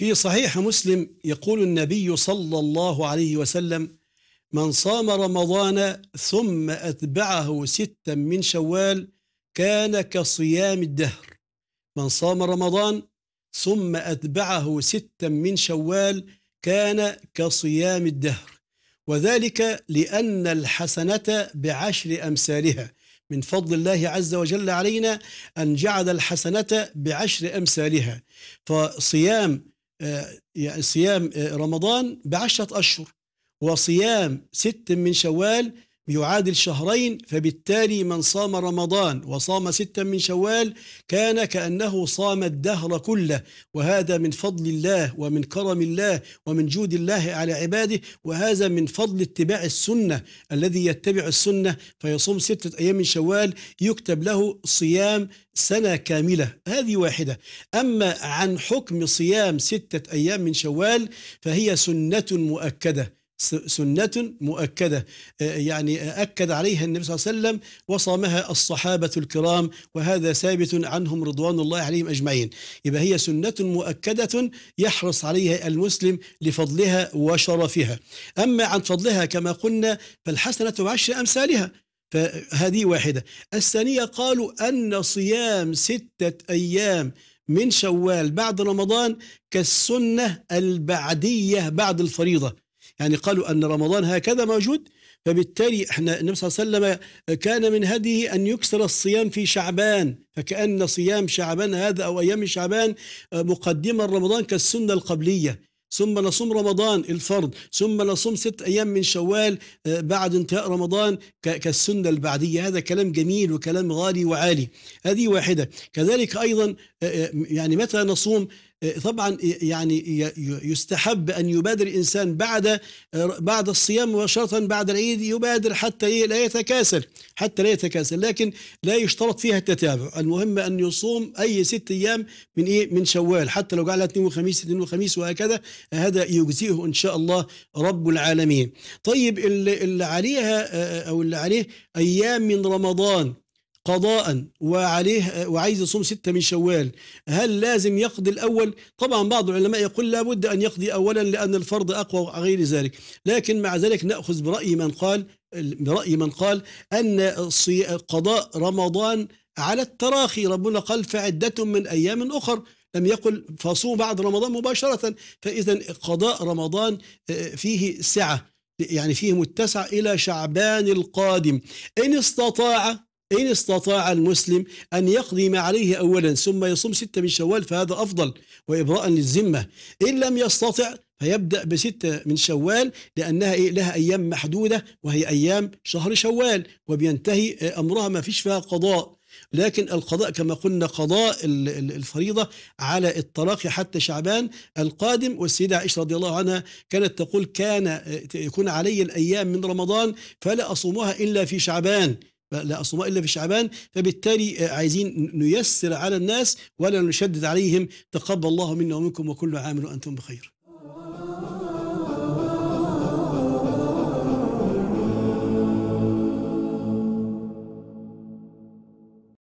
في صحيح مسلم يقول النبي صلى الله عليه وسلم من صام رمضان ثم أتبعه ستا من شوال كان كصيام الدهر من صام رمضان ثم أتبعه ستا من شوال كان كصيام الدهر وذلك لأن الحسنة بعشر أمثالها من فضل الله عز وجل علينا أن جعل الحسنة بعشر أمثالها فصيام آه، صيام آه، رمضان بعشرة أشهر وصيام ست من شوال بيعادل شهرين فبالتالي من صام رمضان وصام ستا من شوال كان كأنه صام الدهر كله وهذا من فضل الله ومن كرم الله ومن جود الله على عباده وهذا من فضل اتباع السنة الذي يتبع السنة فيصوم ستة أيام من شوال يكتب له صيام سنة كاملة هذه واحدة أما عن حكم صيام ستة أيام من شوال فهي سنة مؤكدة سنة مؤكدة آه، يعني أكد عليها النبي صلى الله عليه وسلم وصامها الصحابة الكرام وهذا ثابت عنهم رضوان الله عليهم أجمعين يبقى هي سنة مؤكدة يحرص عليها المسلم لفضلها وشرفها أما عن فضلها كما قلنا فالحسنة عشر أمثالها فهذه واحدة الثانية قالوا أن صيام ستة أيام من شوال بعد رمضان كالسنة البعدية بعد الفريضة يعني قالوا أن رمضان هكذا موجود فبالتالي احنا النبي صلى الله عليه وسلم كان من هديه ان يكسر الصيام في شعبان فكان صيام شعبان هذا او ايام شعبان مقدما رمضان كالسنه القبليه ثم نصوم رمضان الفرض ثم نصوم ست أيام من شوال بعد انتهاء رمضان كالسنة البعدية هذا كلام جميل وكلام غالي وعالي هذه واحدة كذلك أيضا يعني متى نصوم طبعا يعني يستحب ان يبادر الانسان بعد آه، بعد الصيام مباشره بعد العيد يبادر حتى لا يتكاسل حتى لا يتكاسل لكن لا يشترط فيها التتابع المهم ان يصوم اي ست ايام من ايه من شوال حتى لو جعلها اثنين وخميس اثنين وخميس وهكذا هذا يجزئه ان شاء الله رب العالمين طيب اللي عليها آه، آه، او اللي عليه ايام من رمضان قضاء وعليه وعايز يصوم ستة من شوال هل لازم يقضي الأول طبعا بعض العلماء يقول لا بد أن يقضي أولا لأن الفرض أقوى وغير ذلك لكن مع ذلك نأخذ برأي من قال برأي من قال أن قضاء رمضان على التراخي ربنا قال فعدة من أيام أخر لم يقل فصوم بعد رمضان مباشرة فإذا قضاء رمضان آه، فيه سعة يعني فيه متسع إلى شعبان القادم إن استطاع إن استطاع المسلم أن يقضي ما عليه أولا ثم يصوم ستة من شوال فهذا أفضل وإبراء للذمة إن لم يستطع فيبدأ بستة من شوال لأنها إيه لها أيام محدودة وهي أيام شهر شوال وبينتهي آه، أمرها ما فيش فيها قضاء لكن القضاء كما قلنا قضاء الفريضة على الطلاق حتى شعبان القادم والسيدة عائشة رضي الله عنها كانت تقول كان آه، يكون علي الأيام من رمضان فلا أصومها إلا في شعبان لا أصوم إلا في شعبان فبالتالي آه، عايزين نيسر على الناس ولا نشدد عليهم تقبل الله منا ومنكم وكل عام وأنتم بخير